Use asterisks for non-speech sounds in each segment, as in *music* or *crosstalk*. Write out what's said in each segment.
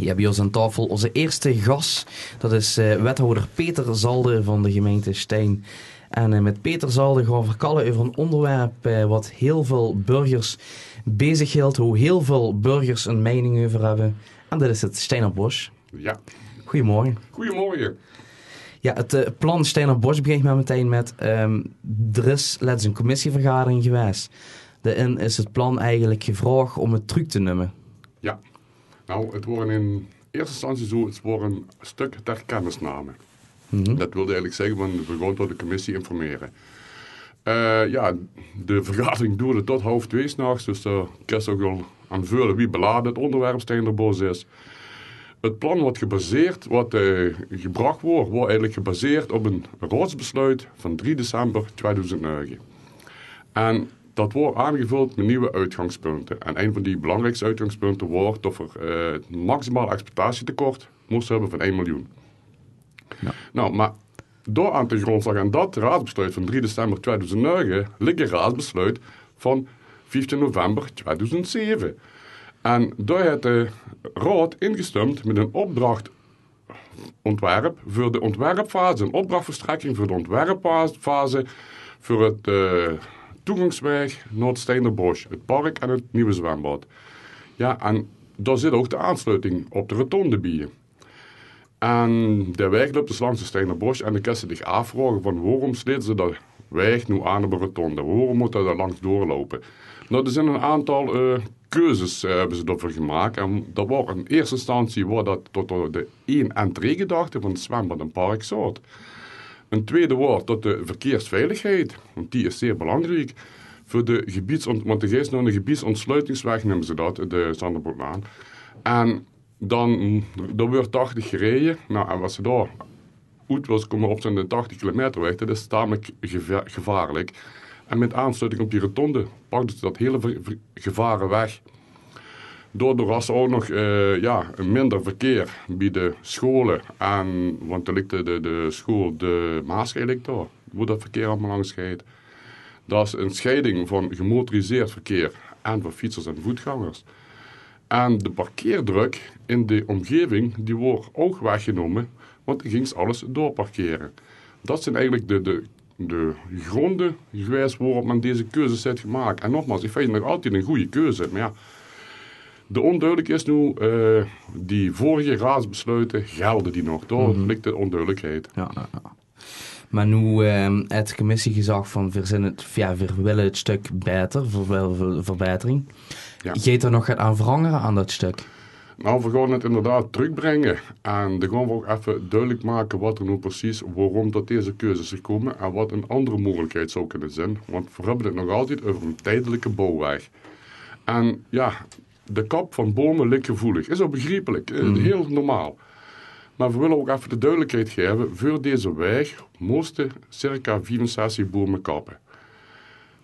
Je hebt bij ons aan tafel onze eerste gast. Dat is eh, wethouder Peter Zalde van de gemeente Stijn. En eh, met Peter Zalde gaan we verkallen over een onderwerp eh, wat heel veel burgers bezighield. Hoe heel veel burgers een mening over hebben. En dat is het Stijn op Bos. Ja. Goedemorgen. Goedemorgen. Ja, het plan Stijn op Bosch begint maar meteen met... Um, er is let's een commissievergadering geweest. Daarin is het plan eigenlijk gevraagd om het truc te nummeren. Ja. Nou, het worden in eerste instantie zo, het waren een stuk ter kennisname. Mhm. Dat wilde eigenlijk zeggen, van gewoon door de commissie informeren. Eh, ja, de vergadering duurde tot half twee s'nachts, dus de kerst ook al aanvullen wie beladen het onderwerp boos is. Het plan wat gebaseerd, wat uh, eh, gebracht wordt, wordt eigenlijk gebaseerd op een rotsbesluit van 3 december 2009. En dat wordt aangevuld met nieuwe uitgangspunten. En een van die belangrijkste uitgangspunten wordt of er het eh, maximale exploitatietekort moest hebben van 1 miljoen. Nou, maar door aan te grondslag aan dat raadsbesluit van 3 december 2009 ligt een raadsbesluit van 15 november 2007. En daar heeft de raad ingestemd met een opdrachtontwerp voor de ontwerpfase, een opdrachtverstrekking voor de ontwerpfase, voor het eh, Toegangsweg, naar het park en het nieuwe zwembad. Ja, en daar zit ook de aansluiting op de rotonde bij. En de weg loopt dus langs de Bosch. en de kersen ze zich afvragen van waarom sleten ze dat weg nu aan op de rotonde? Waarom moet dat daar langs doorlopen? Nou, er zijn een aantal eh, keuzes eh, hebben ze daarvoor gemaakt. En dat was in eerste instantie wat dat tot de één entree gedachte van het zwembad en park zat. Een tweede woord tot de verkeersveiligheid, want die is zeer belangrijk. Voor de gebiedsont want de is nou een gebiedsontsluitingsweg, noemen ze dat, de Zanderboerlaan. En dan, mm, er wordt 80 gereden. Nou, en wat ze daar goed was komen op zijn de 80 kilometer weg, dat is tamelijk gevaarlijk. En met aansluiting op die rotonde pakten ze dat hele gevaren weg. Daardoor was ook nog uh, ja, minder verkeer bij de scholen. En, want er ligt de, de, school, de Maaskei ligt dat verkeer allemaal langs scheidt. Dat is een scheiding van gemotoriseerd verkeer en van fietsers en voetgangers. En de parkeerdruk in de omgeving, die wordt ook weggenomen, want ging alles doorparkeren. Dat zijn eigenlijk de, de, de gronden geweest waarop men deze keuzes heeft gemaakt. En nogmaals, ik vind het nog altijd een goede keuze, maar ja de onduidelijk is nu, eh, die vorige raadsbesluiten gelden die nog. toch? mm de onduidelijkheid. Ja, ja, ja. Maar nu ehm, het de commissie gezag van verzinnen het, ja, we willen het stuk beter, voor verbetering. Ja. Geet er nog gaat aan veranderen aan dat stuk? Nou, we gaan het inderdaad terugbrengen. En dan gaan we ook even duidelijk maken wat er nu precies, waarom dat deze keuzes er komen en wat een andere mogelijkheid zou kunnen zijn. Want we hebben het nog altijd over een tijdelijke bouwweg. En ja, de kap van bomen ligt gevoelig. Is ook begrijpelijk, eh, mm. heel normaal. Maar we willen ook even de duidelijkheid geven, voor deze weg moesten circa 64 bomen kappen.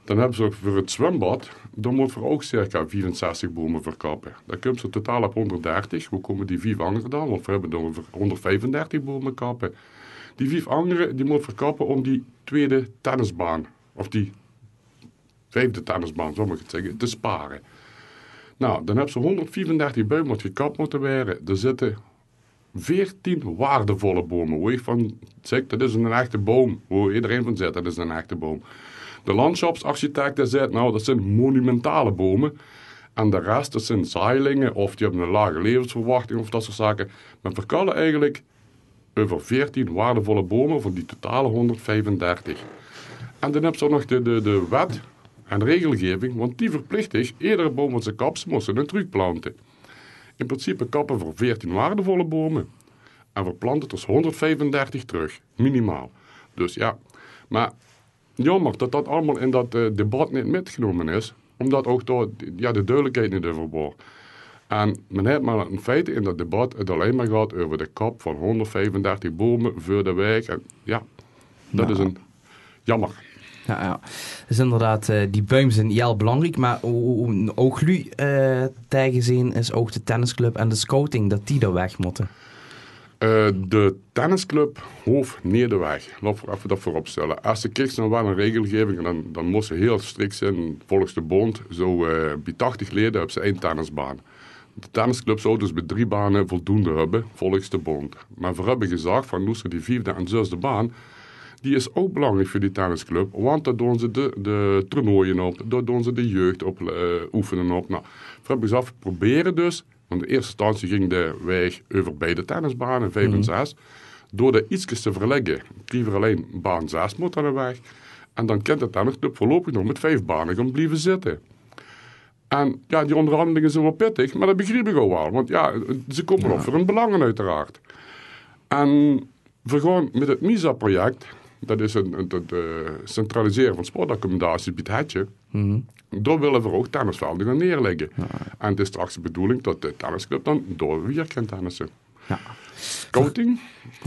Dan hebben ze voor het zwembad, dan moeten we ook circa 64 bomen verkappen. Dan komt ze totaal op 130. Hoe komen die vier anderen dan, want we hebben dan 135 bomen kappen. Die vier anderen die moeten verkappen om die tweede tennisbaan, of die vijfde tennisbaan, zo ik het zeggen, te sparen. Nou, dan heb ze 134 bomen wat gekapt moeten worden. Er zitten 14 waardevolle bomen. Hoe je van, zeg, dat is een echte boom. Hoe iedereen van zegt dat is een echte boom. De landschapsarchitecten zegt, nou, dat zijn monumentale bomen. En de rest, dat zijn zaailingen of die hebben een lage levensverwachting of dat soort zaken. Men verkallen eigenlijk over 14 waardevolle bomen van die totale 135. En dan heb je nog de, de, de wet en regelgeving, want die verplicht is eerder bomen zijn kaps moesten een truc planten. In principe kappen voor 14 waardevolle bomen en verplanten planten dus 135 terug, minimaal. Dus ja, maar jammer dat dat allemaal in dat eh, debat niet metgenomen is, omdat ook door, ja, de duidelijkheid niet overboord. En men heeft maar in feite in dat debat het alleen maar gehad over de kap van 135 bomen voor de wijk. En ja, dat nou. is een jammer. Nou, ja, ja. Dus inderdaad, eh, die buimen zijn heel belangrijk. Maar ook nu uh, eh, tegenzien is ook de tennisclub en de scouting, dat die er weg moeten. Eh, de tennisclub hoeft niet de weg. Laten we even dat voorop stellen. Als ze kijkt nog wel een regelgeving, dan, dan moest ze heel strikt zijn. Volgens de bond, zo bij 80 leden hebben ze één tennisbaan. De tennisclub zou dus bij drie banen voldoende hebben, volgens de bond. Maar we hebben gezegd, van moesten die vierde en zesde baan, die is ook belangrijk voor die tennisclub. Want daar doen ze de, de toernooien op, daar doen ze de jeugd op, uh, oefenen op. Nou, af proberen dus, want in eerste instantie ging de weg over beide tennisbanen, 5 en 6. Mhm. Door dat ietsjes te verleggen, liever alleen baan 6 moet aan de weg. En dan kent de tennisclub voorlopig nog met vijf banen gaan blijven zitten. En ja, die onderhandelingen zijn wel pittig, maar dat begrijp ik al wel. Want ja, ze komen ja. op voor hun belangen uiteraard. En we gaan met het MISA-project dat is een, het eh, centraliseren van sportaccommodatie biedt Hetje. Mm Daar willen we ook tennisvelden gaan neerleggen. En het is straks de bedoeling dat de tennisclub dan door weer kan tennissen. Ja. Scouting?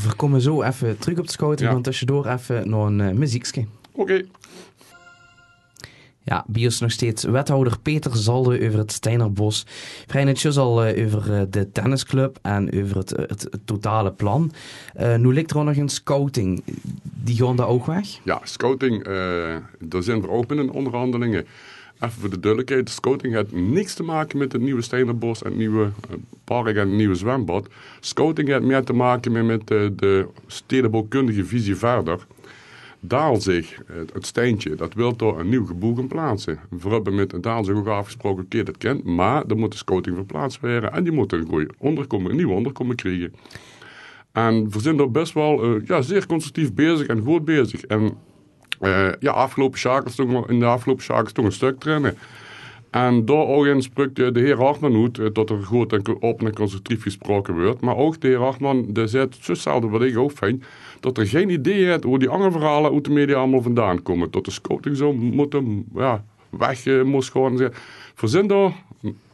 We, komen zo even terug op de scouting, want tussendoor even nog een uh, Oké. Ja, Bios nog steeds wethouder Peter Zalde over het Steinerbos. Vrij al eh, over eh, de tennisclub en over het, eh, het, totale plan. nu ligt er nog een scouting. Die gaan daar ook weg? Ja, scouting, daar zijn we open in onderhandelingen. Even voor de duidelijkheid, scouting heeft niks te maken met het nieuwe Steinerbos en het nieuwe park en het nieuwe zwembad. Scouting heeft meer te maken met, de stedenbouwkundige visie verder. Daal zich, het steentje, dat wil toch een nieuw geboegen plaatsen. We hebben met Daal zich ook afgesproken, keer dat kent, maar dan moet de scouting verplaatst worden en die moet er goede Onderkomen, een nieuw onderkomen krijgen. En we zijn daar best wel eh, ja, zeer constructief bezig en goed bezig. En uh, ja, afgelopen jaar in de afgelopen jaar toch een stuk trainen. En in spreekt eh, de heer Hartman uit eh, dat er goed en open en constructief gesproken wordt. Maar ook de heer Hartman die zegt, zozelfde wat ik ook vind, dat er geen idee heeft hoe die andere verhalen uit de media allemaal vandaan komen. Dat de scouting zo moeten ja, weg uh, moest gaan. zijn daar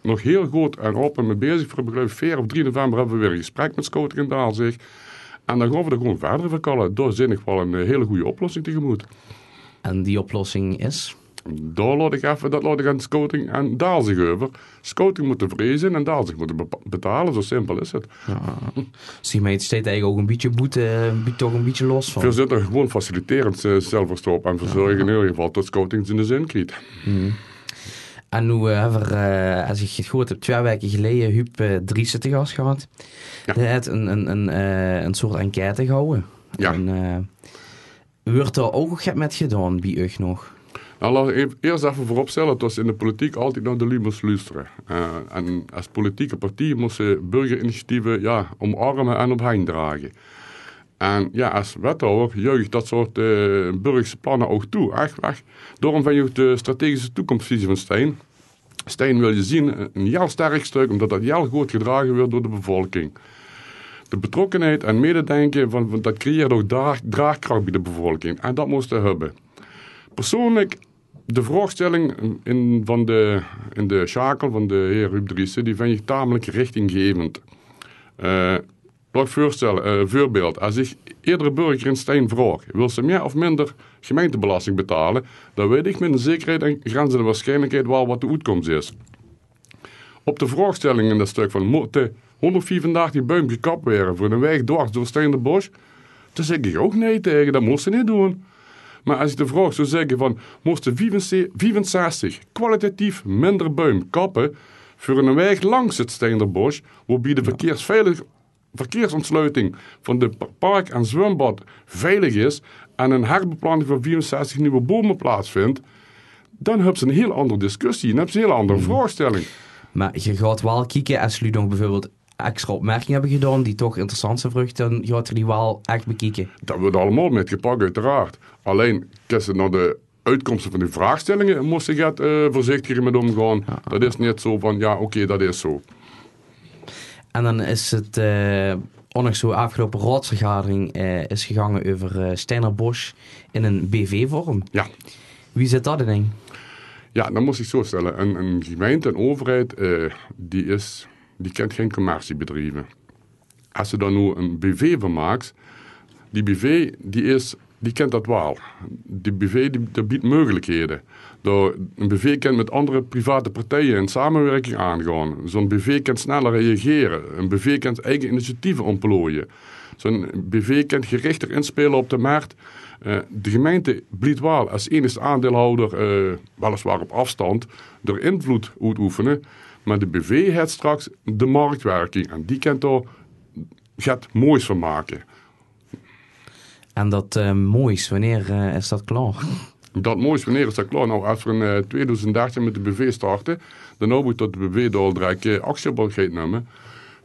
nog heel goed en open mee bezig. Voor begrijp 4 of 3 november hebben we weer een gesprek met scouting in zich. En dan gaan we er gewoon verder verkallen. Daar zin ik wel een hele goede oplossing tegemoet. En die oplossing is? daar laat ik even, dat laat ik aan scouting en zich over. Scouting moet tevreden zijn en zich moet betalen, zo simpel is het. Ja. *laughs* Zie mij het steeds eigenlijk ook een beetje boete, toch een beetje los van. We zitten gewoon faciliterend eh, zelfverstoop en verzorgen in ieder geval dat scouting in de zin krijgt. Hmm. En nu hebben eh, we, eh, als ik het goed heb, twee weken geleden Huub uh, Driessen te gast gehad. Ja. Hij een, een, een, een soort enquête gehouden. Ja. En, wordt er ook nog met gedaan bij u nog? eerst even vooropstellen, dat ze in de politiek altijd naar de lumens luisteren. Eh, en als politieke partij moesten burgerinitiatieven ja, omarmen en op hein dragen. En ja, als wethouder juich dat soort uh, plannen ook toe. Echt, weg. Daarom vind je de strategische toekomstvisie van Stein. Stein wil je zien eh, een heel sterk stuk, omdat dat heel goed gedragen wordt door de bevolking. De betrokkenheid en mededenken, van, van dat creëert ook draagkracht bij de bevolking. En dat moesten hebben. Persoonlijk de vraagstelling in, van de, in de schakel van de heer Ruud Driessen, die vind ik tamelijk richtinggevend. Uh, voorstellen, eh, voorbeeld. Als ik eerdere burger in Steen vraag, wil ze meer of minder gemeentebelasting betalen, dan weet ik met een zekerheid en de waarschijnlijkheid wel wat de uitkomst is. Op de vraagstelling in dat stuk van moeten 184 buim gekapt worden voor een weg dwars door Steen de Bosch, dan zeg ik ook nee tegen, dat moest ze niet doen. Maar als je de vraag zou zeggen van, moesten 65 kwalitatief minder buim kappen voor een weg langs het Steenderbos, waarbij de verkeersveilig, verkeersontsluiting van de park en zwembad veilig is en een herbeplanting van 64 nieuwe bomen plaatsvindt, dan heb ze een heel andere discussie en heb ze een heel andere hmm. vraagstelling. Maar je gaat wel kijken als je nog bijvoorbeeld extra opmerkingen hebben gedaan die toch interessant zijn vruchten, dan gaat die wel echt bekijken. Dat wordt allemaal met gepakt, uiteraard. Alleen, kisten naar de uitkomsten van de vraagstellingen moest je gaat, uh, voorzichtiger mee omgaan. Dat is niet zo van, ja, oké, dat is zo. En dan is het, uh, ondanks zo afgelopen raadsvergadering uh, is gegaan over eh, Steiner Bosch in een BV-vorm. Ja. Wie zit dat in? Ja, dan moest ik zo stellen. Een, een gemeente, een overheid, die is die kent geen commerciebedrijven. Als ze daar nu een BV van maakt, die BV die is, die kent dat wel. Die BV die, biedt mogelijkheden. Door een BV kan met andere private partijen in samenwerking aangaan. Zo'n BV kan sneller reageren. Een BV kan eigen initiatieven ontplooien. Zo'n BV kan gerichter inspelen op de markt. Eh, de gemeente biedt wel als enige aandeelhouder, eh, weliswaar op afstand, door invloed uitoefenen. Maar de BV heeft straks de marktwerking. En die kan er gaat moois van maken. En dat eh, moois, wanneer eh, is dat klaar? Dat moois, wanneer is dat klaar? Nou, als we in 2013 eh, met de BV starten, dan moet dat de BV doordraaien gaat nemen.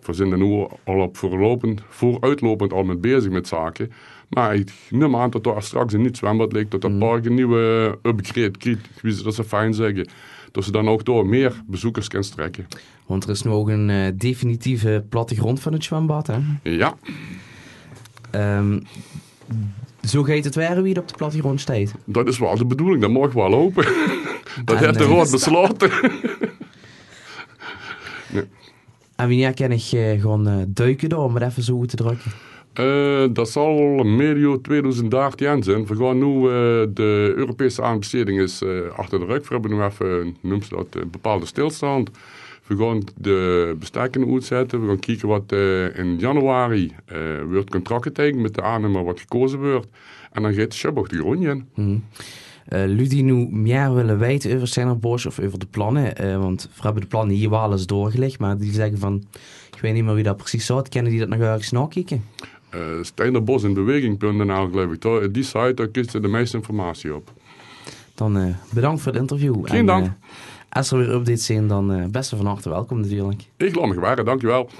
We zijn er nu al op voorlopend, vooruitlopend al met bezig met zaken. Maar ik neem aan dat daar straks in het zwembad ligt, dat er een mhm. paar nieuwe upgrade krijgt, wie ze dat fijn zeggen. Dat ze dan ook door meer bezoekers kan strekken. Want er is nu ook een eh, definitieve plattegrond van het zwembad, hè? Ja. Um, zo gaat het weer wie op de plattegrond staat. Dat is wel de bedoeling, dat mag wel open. *laughs* dat heeft de eh, rood besloten. nee. *laughs* En wanneer kan ik uh, gewoon duiken door om het even zo goed te drukken? Eh, dat zal medio 2018 zijn. We gaan nu eh, de Europese aanbesteding is eh, achter de rug. We hebben nu even, noem dat, een bepaalde stilstand. We gaan de bestekken uitzetten. We gaan kijken wat in januari wordt contract getekend met de aannemer wat gekozen wordt. En dan gaat de Shabbat de grondje in. Mhm. Ludie nu meer willen weten over Sennerbos of over de plannen. want we hebben de plannen hier wel eens doorgelegd, maar die zeggen van, ik weet niet meer wie dat precies zou Kennen die dat nog ergens nakijken? uh, Bos in beweging.nl, geloof ik. Toch? Eh, die site, daar kun je de meeste informatie op. Dan eh, bedankt voor het interview. Geen en, dank. als er weer updates zijn, dan beste van harte welkom natuurlijk. Ik laat me gewaren, dankjewel.